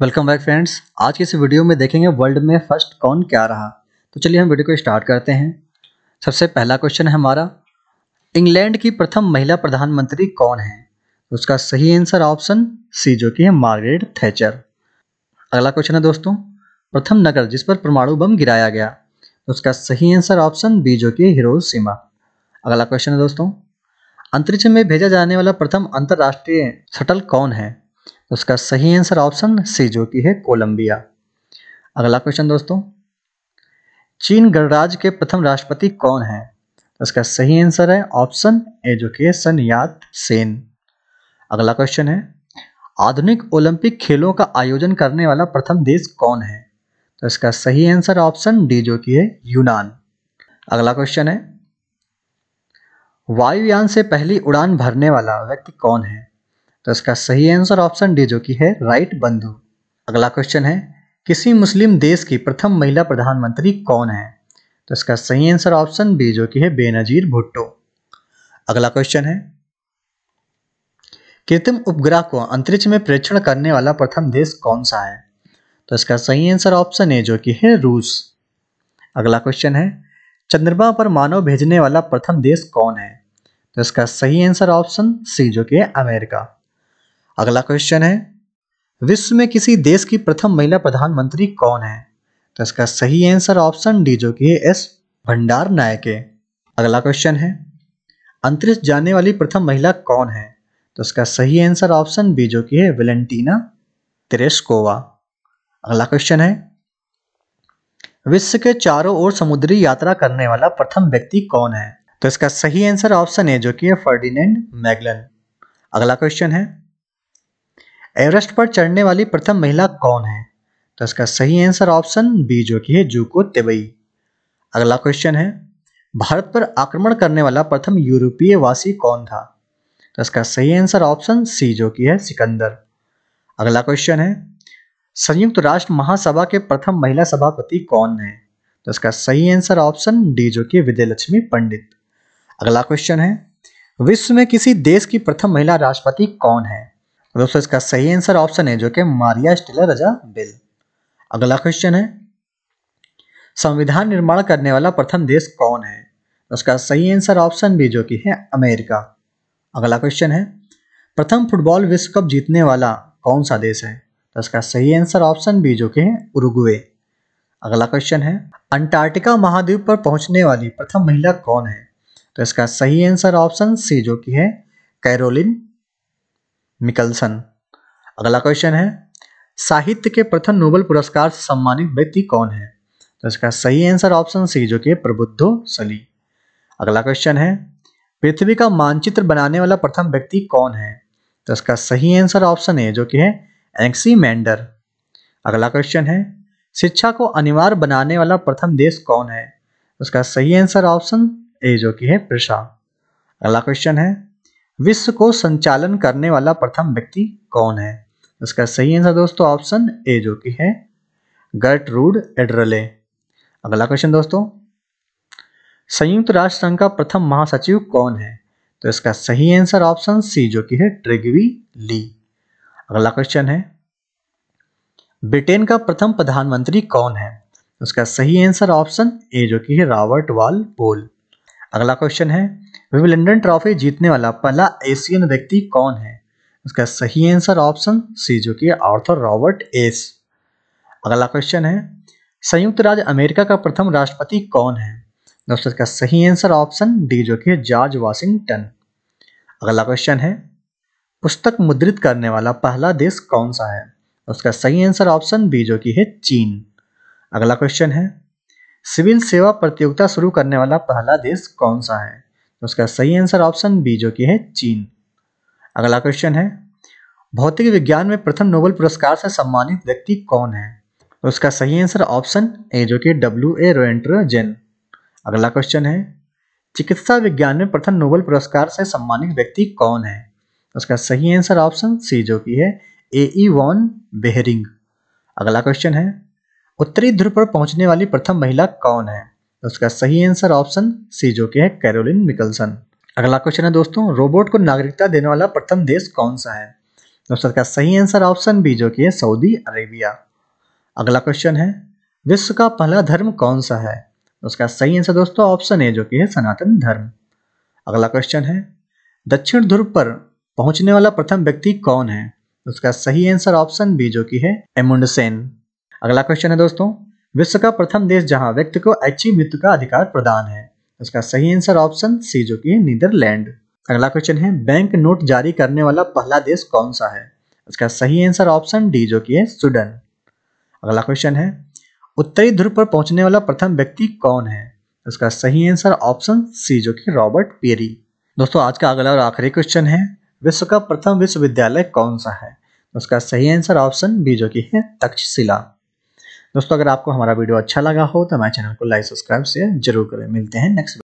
welcome back friends आज की इस वीडियो में देखेंगे वर्ल्ड में फर्स्ट कौन क्या रहा तो चलिए हम वीडियो को स्टार्ट करते हैं सबसे पहला क्वेश्चन है हमारा इंग्लैंड की प्रथम महिला प्रधानमंत्री कौन है तो उसका सही आंसर ऑप्शन सी जो कि है मार्गरेट थैचर अगला क्वेश्चन है दोस्तों प्रथम नगर जिस पर परमाणु बम गिराया गया तो उसका सही आंसर ऑप्शन बी जो कि सीमा अगला क्वेश्चन है दोस्तों अंतरिक्ष में भेजा जाने वाला प्रथम अंतर्राष्ट्रीय शटल कौन है तो सही आंसर ऑप्शन सी जो कि है कोलंबिया अगला क्वेश्चन दोस्तों चीन गणराज्य के प्रथम राष्ट्रपति कौन तो है तो इसका सही आंसर है ऑप्शन ए जो कि सन सेन अगला क्वेश्चन है आधुनिक ओलंपिक खेलों का आयोजन करने वाला प्रथम देश कौन है तो इसका सही आंसर ऑप्शन डी जो कि है यूनान अगला क्वेश्चन है वायुयान से पहली उड़ान भरने वाला व्यक्ति कौन है तो इसका सही आंसर ऑप्शन डी जो कि है राइट बंधु अगला क्वेश्चन है किसी मुस्लिम देश की प्रथम महिला प्रधानमंत्री कौन है तो इसका सही आंसर ऑप्शन बी जो कि है बेनजीर भुट्टो अगला क्वेश्चन है कृत्रिम उपग्रह को अंतरिक्ष में प्रेक्षण करने वाला प्रथम देश कौन सा है तो इसका सही आंसर ऑप्शन ए जो कि है रूस अगला क्वेश्चन है चंद्रमा पर मानव भेजने वाला प्रथम देश कौन है तो इसका सही आंसर ऑप्शन सी जो कि है अमेरिका अगला क्वेश्चन है विश्व में किसी देश की प्रथम महिला प्रधानमंत्री कौन है तो इसका सही आंसर ऑप्शन डी जो कि है एस भंडार नायक है अगला क्वेश्चन है अंतरिक्ष जाने वाली प्रथम महिला कौन है तो इसका सही आंसर ऑप्शन बी जो कि है वेलेंटीना तेरेस्कोवा अगला क्वेश्चन है विश्व के चारों ओर समुद्री यात्रा करने वाला प्रथम व्यक्ति कौन है तो इसका सही आंसर ऑप्शन है जो कि है फर्डिनेंड मैगलन अगला क्वेश्चन है एवरेस्ट पर चढ़ने वाली प्रथम महिला कौन है तो इसका सही आंसर ऑप्शन बी जो कि है जूको तेबई अगला क्वेश्चन है भारत पर आक्रमण करने वाला प्रथम यूरोपीय वासी कौन था तो इसका सही आंसर ऑप्शन सी जो कि है सिकंदर अगला क्वेश्चन है संयुक्त राष्ट्र महासभा के प्रथम महिला सभापति कौन है तो इसका सही आंसर ऑप्शन डी जो कि विजयलक्ष्मी पंडित अगला क्वेश्चन है विश्व में किसी देश की प्रथम महिला राष्ट्रपति कौन है दोस्तों मतलब इसका सही आंसर ऑप्शन है जो कि मारिया स्टेलर रजा बिल अगला क्वेश्चन है संविधान निर्माण करने वाला प्रथम देश कौन है उसका सही आंसर ऑप्शन बी जो कि है अमेरिका अगला क्वेश्चन है प्रथम फुटबॉल विश्व कप जीतने वाला कौन सा देश है तो इसका सही आंसर ऑप्शन बी जो कि है उरुग्वे अगला क्वेश्चन है अंटार्कटिका महाद्वीप पर पहुंचने वाली प्रथम महिला कौन है तो इसका सही आंसर ऑप्शन सी जो कि है कैरोलिन मिकलसन अगला क्वेश्चन है साहित्य के प्रथम नोबल पुरस्कार से सम्मानित व्यक्ति कौन है तो इसका सही आंसर ऑप्शन सी जो कि प्रबुद्धो सली अगला क्वेश्चन है पृथ्वी का मानचित्र बनाने वाला प्रथम व्यक्ति कौन है तो इसका सही आंसर ऑप्शन ए जो कि है एक्सी मैंडर अगला क्वेश्चन है शिक्षा को अनिवार्य बनाने वाला प्रथम देश कौन है उसका तो सही आंसर ऑप्शन ए जो कि है प्रशा अगला क्वेश्चन है विश्व को संचालन करने वाला प्रथम व्यक्ति कौन है इसका सही आंसर दोस्तों ऑप्शन ए जो कि है गर्ट रूड एडरले अगला क्वेश्चन दोस्तों संयुक्त राष्ट्र संघ का प्रथम महासचिव कौन है तो इसका सही आंसर ऑप्शन सी जो कि है ट्रिगवी ली अगला क्वेश्चन है ब्रिटेन का प्रथम प्रधानमंत्री कौन है उसका सही आंसर ऑप्शन ए जो कि है रॉबर्ट वाल पोल अगला क्वेश्चन है विविलिंडन ट्रॉफी जीतने वाला पहला एशियन व्यक्ति कौन है उसका सही आंसर ऑप्शन सी जो कि आर्थर रॉबर्ट एस अगला क्वेश्चन है संयुक्त राज्य अमेरिका का प्रथम राष्ट्रपति कौन है दोस्तों इसका सही आंसर ऑप्शन डी जो कि जॉर्ज वाशिंगटन अगला क्वेश्चन है पुस्तक मुद्रित करने वाला पहला देश कौन सा है उसका सही आंसर ऑप्शन बी जो कि है चीन अगला क्वेश्चन है सिविल सेवा प्रतियोगिता शुरू करने वाला पहला देश कौन सा है तो उसका सही आंसर ऑप्शन बी जो कि है चीन अगला क्वेश्चन है भौतिक विज्ञान में प्रथम नोबल पुरस्कार से सम्मानित व्यक्ति कौन है तो उसका सही आंसर ऑप्शन ए जो कि डब्ल्यू ए रोएंट्रो जेन अगला क्वेश्चन है चिकित्सा विज्ञान में प्रथम नोबल पुरस्कार से सम्मानित व्यक्ति कौन है तो उसका सही आंसर ऑप्शन सी जो कि है ए ई वॉन बेहरिंग अगला क्वेश्चन है उत्तरी ध्रुव पर पहुंचने वाली प्रथम महिला कौन है तो उसका सही आंसर ऑप्शन सी जो कि है कैरोलिन निकलसन अगला क्वेश्चन है दोस्तों रोबोट को नागरिकता देने वाला प्रथम देश कौन सा है दोस्तों इसका सही आंसर ऑप्शन बी जो कि है सऊदी अरेबिया अगला क्वेश्चन है विश्व का पहला धर्म कौन सा है तो उसका सही आंसर दोस्तों ऑप्शन ए जो कि है सनातन धर्म अगला क्वेश्चन है दक्षिण ध्रुव पर पहुंचने वाला प्रथम व्यक्ति कौन है तो उसका सही आंसर ऑप्शन बी जो कि है एमुंडसेन अगला क्वेश्चन है दोस्तों विश्व का प्रथम देश जहां व्यक्ति को ऐच्छी e मृत्यु का अधिकार प्रदान है इसका सही आंसर ऑप्शन सी जो कि नीदरलैंड अगला क्वेश्चन है बैंक नोट जारी करने वाला पहला देश कौन सा है इसका सही आंसर ऑप्शन डी जो कि है स्वीडन अगला क्वेश्चन है उत्तरी ध्रुव पर पहुंचने वाला प्रथम व्यक्ति कौन है इसका सही आंसर ऑप्शन सी जो कि रॉबर्ट पेरी दोस्तों आज का अगला और आखिरी क्वेश्चन है विश्व का प्रथम विश्वविद्यालय कौन सा है उसका सही आंसर ऑप्शन बी जो कि है तक्षशिला दोस्तों अगर आपको हमारा वीडियो अच्छा लगा हो तो हमारे चैनल को लाइक सब्सक्राइब शेयर जरूर करें मिलते हैं नेक्स्ट